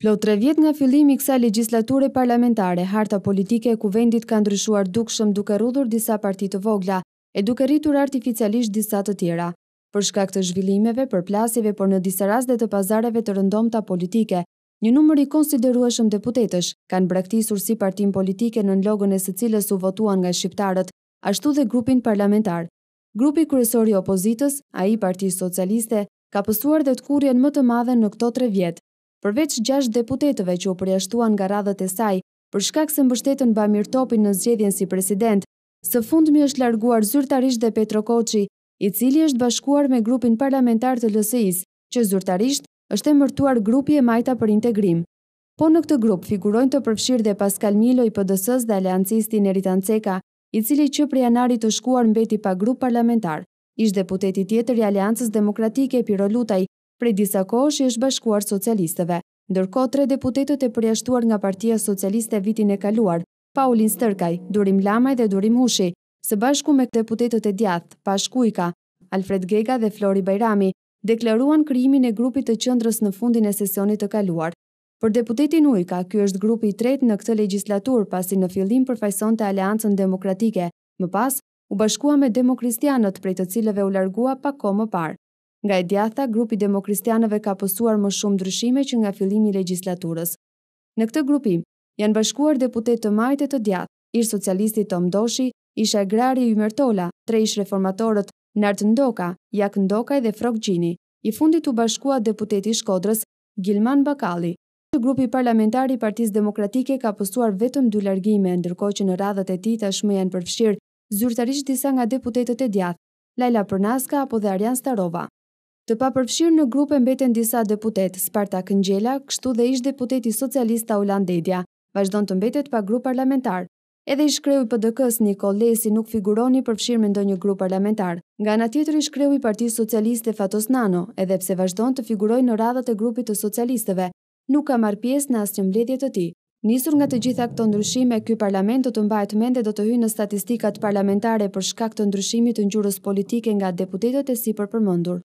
Plot tre vjet nga fillimi i kësaj legjislature parlamentare, harta politike e kuvendit ka ndryshuar dukshëm duke rrudhur disa parti të vogla e duke rritur artificialisht disa të tjera. Për shkak të zhvillimeve, përplasjeve, por në disa raste të pazareve të rëndomta politike, një numër i konsiderueshëm deputetësh kanë braktisur si partin politike në logën e së cilës u votuan nga shqiptarët, ashtu dhe grupin parlamentar. Grupi kryesor i opozitës, ai Partia Socialiste, ka pësuar dhe të kurjen më të madhe në këto tre vjetë përveç 6 deputetëve që u përjashtuan nga radhët e saj, për shkak se mbështetën Bamir Topin në zgjedhjen si president, së fundmi është larguar zyrtarisht dhe Petro Koqi, i cili është bashkuar me grupin parlamentar të LSI-s, që zyrtarisht është e mërtuar grupi e majta për integrim. Po në këtë grup figurojnë të përfshirë dhe Pascal Milo i pëdësës dhe aleancisti Nerit Ceka, i cili që prej anari të shkuar mbeti pa grup parlamentar, ish deputeti tjetër i Aleancës Demokratike Pirolutaj, prej disa kohësh i është bashkuar socialisteve. Ndërko, tre deputetet e përjashtuar nga partia socialiste vitin e kaluar, Paulin Stërkaj, Durim Lamaj dhe Durim Hushi, së bashku me deputetet e Pash Pashkujka, Alfred Gega dhe Flori Bajrami, deklaruan kryimin e grupit të qëndrës në fundin e sesionit të kaluar. Për deputetin Ujka, kjo është grupi i tret në këtë legislatur pasi në fillim përfajson të aleancën demokratike, më pas u bashkua me demokristianët prej të cilëve u largua pa ko më parë. Nga e djatha, grupi demokristianëve ka pësuar më shumë ndryshime që nga fillimi i legislaturës. Në këtë grupim, janë bashkuar deputet të majtë të djatë, ish socialisti Tom Doshi, ish agrari i Mertola, tre ish reformatorët Nartë Ndoka, Jak Ndokaj dhe Frog Gjini. I fundit u bashkua deputeti Shkodrës, Gilman Bakali. Që grupi parlamentari Partisë Demokratike ka pësuar vetëm dy largime, ndërko që në radhët e ti tashmë janë përfshirë zyrtarisht disa nga deputetet e djathë, Laila Përnaska apo dhe Arjan Starova. Të përfshirë në grupe mbeten disa deputet, Sparta Këngjela, kështu dhe ish deputeti socialista Ulan Dedja, vazhdon të mbetet pa grup parlamentar. Edhe ish kreu i pëdëkës Nikol Lesi nuk figuroni përfshirë me ndo një grup parlamentar. Nga në tjetër ish kreu i parti socialiste Fatos Nano, edhe pse vazhdon të figuroj në radhët e grupit të socialisteve, nuk ka marrë pjesë në asë një mbledje të ti. Nisur nga të gjitha këto ndryshime, ky parlament do të mbahet mende do të hyjë në statistikat parlamentare për shkak të ndryshimit të ngjyrës politike nga deputetët e sipër përmendur.